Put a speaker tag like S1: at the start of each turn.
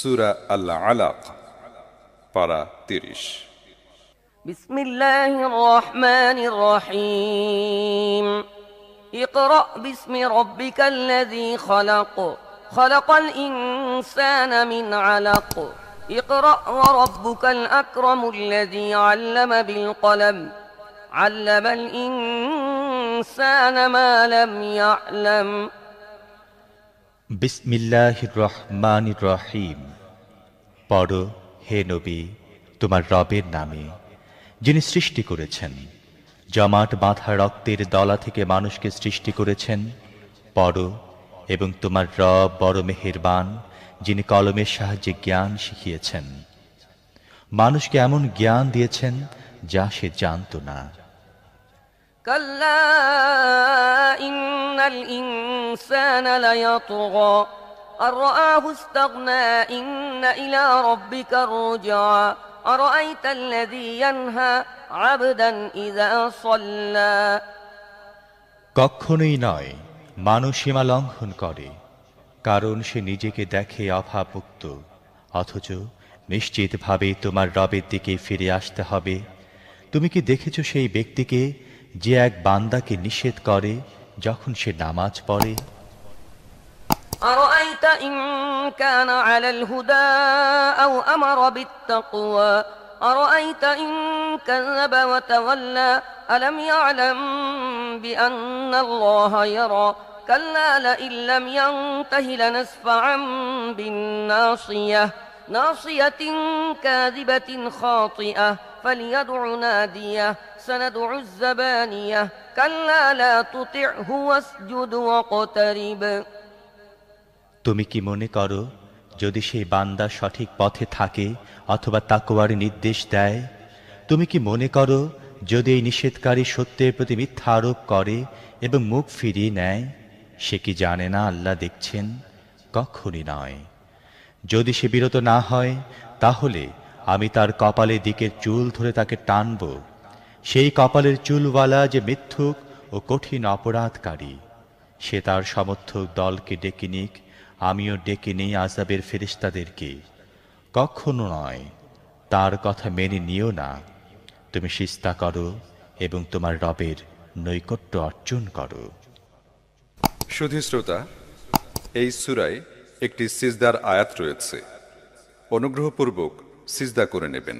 S1: سورة আল আলাক পারা
S2: بسم الله الرحمن الرحيم اقرأ باسم ربك الذي خلق خلق الإنسان من علق اقرأ وربك الأكرم الذي علم بالقلم علم الإنسان ما لم يعلم
S1: বিসমিল্লাহ রহমান রহিম পড় হে নবী তোমার রবের নামে যিনি সৃষ্টি করেছেন জমাট বাঁধা রক্তের দলা থেকে মানুষকে সৃষ্টি করেছেন পড় এবং তোমার রব বড় মেহেরবান যিনি কলমের সাহায্যে জ্ঞান শিখিয়েছেন মানুষকে এমন জ্ঞান দিয়েছেন যা সে জানত না
S2: কল্লা ইন্নাল الإنسان ليطغى أن رآه استغنى إن إلى ربك الرجعى أرأيت الذي ينهى عبدا إذا صلى
S1: কখনোই নয় মানুষ সীমা লঙ্ঘন করে কারণ সে নিজেকে দেখে অভাবুক্ত অথচ নিশ্চিতভাবে তোমার রবের দিকে ফিরে আসতে হবে তুমি কি দেখেছ সেই ব্যক্তিকে যে এক বান্দাকে নিষেধ করে যখন সে নামাজ পড়ে
S2: أرأيت إن كان على الهدى أو أمر بالتقوى أرأيت إن كذب وتولى ألم يعلم بأن الله يرى كلا لئن لم ينته لنسفعا بالناصية ناصية كاذبة خاطئة فليدع نادية سندع الزبانية كلا لا تطعه واسجد واقترب
S1: তুমি কি মনে করো যদি সেই বান্দা সঠিক পথে থাকে অথবা তাকোয়ার নির্দেশ দেয় তুমি কি মনে করো যদি এই নিষেধকারী সত্যের প্রতি মিথ্যা আরোপ করে এবং মুখ ফিরিয়ে নেয় সে কি জানে না আল্লাহ দেখছেন কখনই নয় যদি সে বিরত না হয় তাহলে আমি তার কপালে দিকে চুল ধরে তাকে টানব সেই কপালের চুলওয়ালা যে মিথ্যুক ও কঠিন অপরাধকারী সে তার সমর্থক দলকে ডেকে নিক আমিও ডেকে নেই আজাবের ফেরিস্তাদেরকে কখনো নয় তার কথা মেনে নিও না তুমি সিস্তা করো এবং তোমার রবের নৈকট্য অর্জন করো শুধু শ্রোতা এই সুরায় একটি সিজদার আয়াত রয়েছে অনুগ্রহপূর্বক সিজদা করে নেবেন